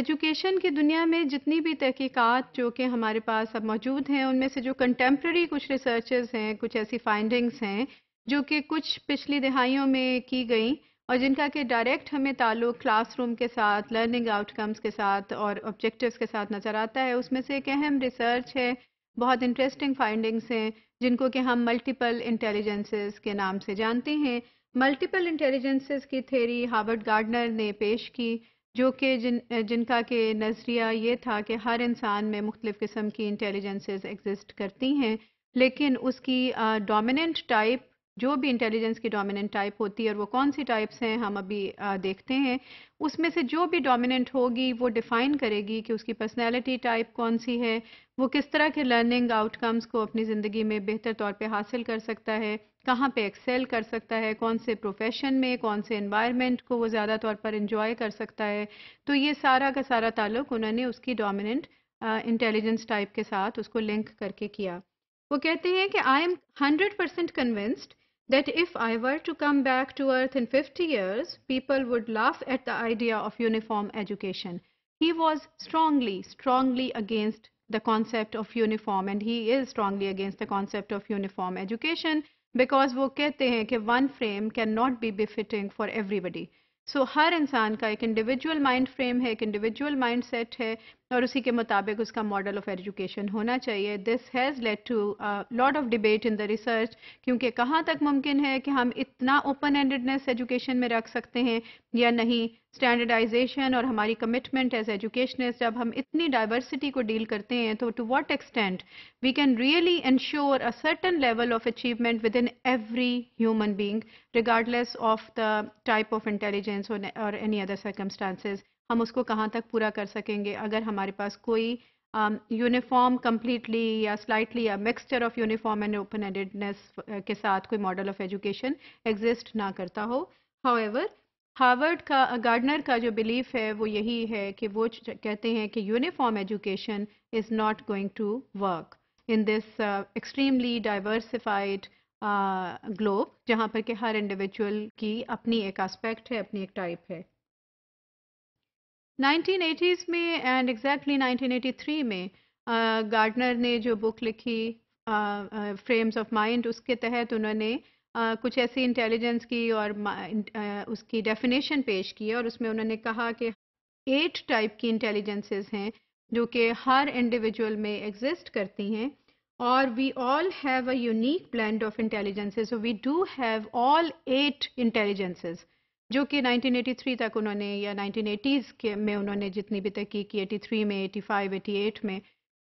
Education की दुनिया में जितनी भी तहकीकात जो कि हमारे पास अब मौजूद हैं उनमें से जो कंटेम्प्रेरी कुछ रिसर्च हैं कुछ ऐसी फाइंडिंग्स हैं जो कि कुछ पिछली दहाइयों में की गई और जिनका कि डायरेक्ट हमें ताल्लुक क्लासरूम के साथ लर्निंग आउटकम्स के साथ और ऑब्जेक्टिव्स के साथ नज़र आता है उसमें से एक अहम रिसर्च है बहुत इंटरेस्टिंग फाइंडिंग्स हैं जिनको कि हम मल्टीपल इंटेलिजेंसेस के नाम से जानते हैं मल्टीपल इंटेलिजेंसेस की थेरी हार्वर्ड गार्डनर ने पेश की जो कि जिन जिनका के नज़रिया ये था कि हर इंसान में मुख्तलिफ़ किस्म की इंटेलिजेंसेस एग्जिस्ट करती हैं लेकिन उसकी डोमिनेंट टाइप जो भी इंटेलिजेंस की डोमिनेंट टाइप होती है और वो कौन सी टाइप्स हैं हम अभी आ, देखते हैं उसमें से जो भी डोमिनेंट होगी वो डिफाइन करेगी कि उसकी पर्सनैलिटी टाइप कौन सी है वो किस तरह के लर्निंग आउटकम्स को अपनी ज़िंदगी में बेहतर तौर पे हासिल कर सकता है कहाँ पे एक्सेल कर सकता है कौन से प्रोफेशन में कौन से इन्वायरमेंट को वो ज़्यादा तौर पर इंजॉय कर सकता है तो ये सारा का सारा ताल्लुक उन्होंने उसकी डोमिनेंट इंटेलिजेंस टाइप के साथ उसको लिंक करके किया वो कहते हैं कि I am hundred percent convinced that if I were to come back to earth in 50 years, people would laugh at the idea of uniform education. He was strongly, strongly against the concept of uniform and he is strongly against the concept of uniform education because वो कहते हैं कि one frame cannot be befitting for everybody. So हर इंसान का एक individual mind frame है, एक individual mindset है, और उसी के मुताबिक उसका मॉडल ऑफ एजुकेशन होना चाहिए this has led to lot of debate in the research क्योंकि कहाँ तक मुमकिन है कि हम इतना ओपन एंडेडनेस एजुकेशन में रख सकते हैं या नहीं स्टैंडर्डाइजेशन और हमारी कमिटमेंट एज एजुकेशनिस्ट जब हम इतनी डाइवर्सिटी को डील करते हैं तो to what extent we can really ensure a certain level of achievement within every human being regardless of the type of intelligence और एनी अदर सर्कमस्टांसिस हम उसको कहाँ तक पूरा कर सकेंगे अगर हमारे पास कोई यूनिफॉर्म कम्प्लीटली या स्लाइटली या mixture of uniform and open endedness के साथ कोई मॉडल ऑफ एजुकेशन एग्जिस्ट ना करता हो हाउएवर हार्वर्ड का गार्डनर का जो बिलीफ है वो यही है कि वो कहते हैं कि uniform education is not going to work in this extremely diversified globe जहाँ पर कि हर इंडिविजुअल की अपनी एक एस्पेक्ट है अपनी एक टाइप है 1980s में एंड एग्जैक्टली exactly 1983 में गार्डनर uh, ने जो बुक लिखी फ्रेम्स ऑफ माइंड उसके तहत उन्होंने Uh, कुछ ऐसी इंटेलिजेंस की और uh, उसकी डेफिनेशन पेश की और उसमें उन्होंने कहा कि एट टाइप की इंटेलिजेंसेस हैं जो कि हर इंडिविजुअल में एग्जिस्ट करती हैं और we all have a unique blend of intelligences we do have all eight intelligences जो कि 1983 तक उन्होंने या 1980s के में उन्होंने जितनी भी तहकीक की 83 में 85 88 में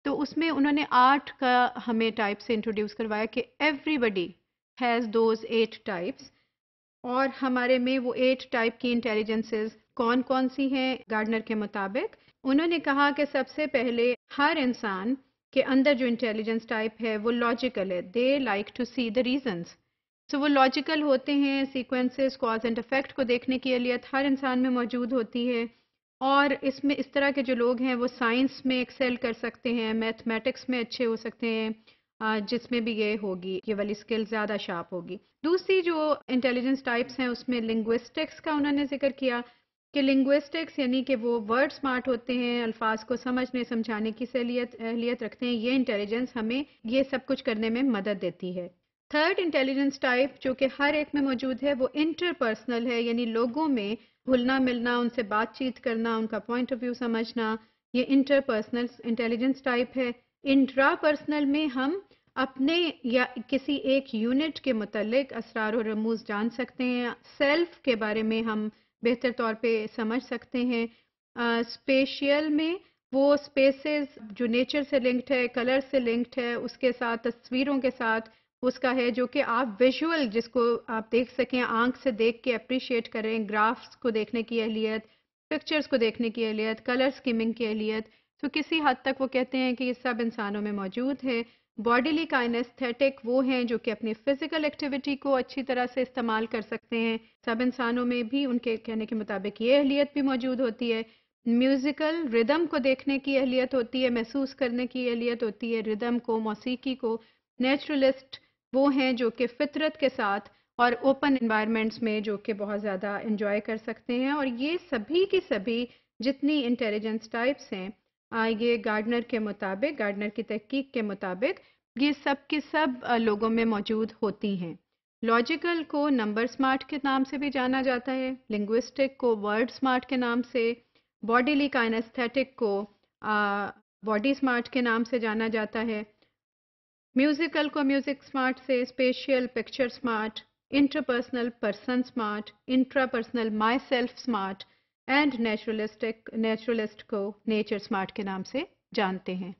तो उसमें उन्होंने आर्ट का हमें टाइप से इंट्रोड्यूस करवाया कि everybody has those eight types और हमारे में वो एट टाइप की इंटेलिजेंसेस कौन कौन सी हैं गार्डनर के मुताबिक उन्होंने कहा कि सबसे पहले हर इंसान के अंदर जो इंटेलिजेंस टाइप है वो लॉजिकल है they like to see the reasons so तो वो लॉजिकल होते हैं सीक्वेंसेस कॉज एंड इफेक्ट को देखने की अलियत हर इंसान में मौजूद होती है और इसमें इस तरह के जो लोग हैं वो साइंस में एक्सेल कर सकते हैं मैथमेटिक्स में अच्छे हो सकते हैं जिसमें भी ये होगी ये वाली स्किल ज़्यादा शार्प होगी दूसरी जो इंटेलिजेंस टाइप्स हैं उसमें लिंग्विस्टिक्स का उन्होंने जिक्र किया कि लिंग्विस्टिक्स यानी कि वो वर्ड स्मार्ट होते हैं अल्फाज को समझने समझाने की सहलियत अहलियत रखते हैं ये इंटेलिजेंस हमें ये सब कुछ करने में मदद देती है थर्ड इंटेलिजेंस टाइप जो कि हर एक में मौजूद है वो इंटरपर्सनल है यानी लोगों में घुलना मिलना उनसे बातचीत करना उनका पॉइंट ऑफ व्यू समझना ये इंटरपर्सनल इंटेलिजेंस टाइप है इंट्रापर्सनल पर्सनल में हम अपने या किसी एक यूनिट के मतलब असरार और रमूज जान सकते हैं सेल्फ के बारे में हम बेहतर तौर पे समझ सकते हैं स्पेशियल uh, में वो स्पेसेस जो नेचर से लिंक्ड है कलर से लिंक्ड है उसके साथ तस्वीरों के साथ उसका है जो कि आप विजुअल जिसको आप देख सकें आंख से देख के अप्रिशिएट करें ग्राफ्स को देखने की अहलियत पिक्चर्स को देखने की अहलियत कलर स्कीमिंग की अहलियत तो किसी हद तक वो कहते हैं कि ये सब इंसानों में मौजूद है बॉडीली काइनेस्थेटिक वो हैं जो कि अपनी फिजिकल एक्टिविटी को अच्छी तरह से इस्तेमाल कर सकते हैं सब इंसानों में भी उनके कहने के मुताबिक ये अहलियत भी मौजूद होती है म्यूज़िकल रिदम को देखने की अहलियत होती है महसूस करने की अहलियत होती है रिदम को मौसीकी को नेचुरलिस्ट वो हैं जो कि फितरत के साथ और ओपन इन्वायरमेंट्स में जो कि बहुत ज़्यादा इंजॉय कर सकते हैं और ये सभी की सभी जितनी इंटेलिजेंस टाइप्स हैं ये गार्डनर के मुताबिक गार्डनर की तहकीक के मुताबिक ये सब के सब लोगों में मौजूद होती हैं लॉजिकल को नंबर स्मार्ट के नाम से भी जाना जाता है लिंग्विस्टिक को वर्ड स्मार्ट के नाम से बॉडीली काइनस्थेटिक को बॉडी स्मार्ट के नाम से जाना जाता है म्यूजिकल को म्यूजिक स्मार्ट से spatial picture smart person smart intrapersonal myself smart and naturalistic naturalist को नेचर स्मार्ट के नाम से जानते हैं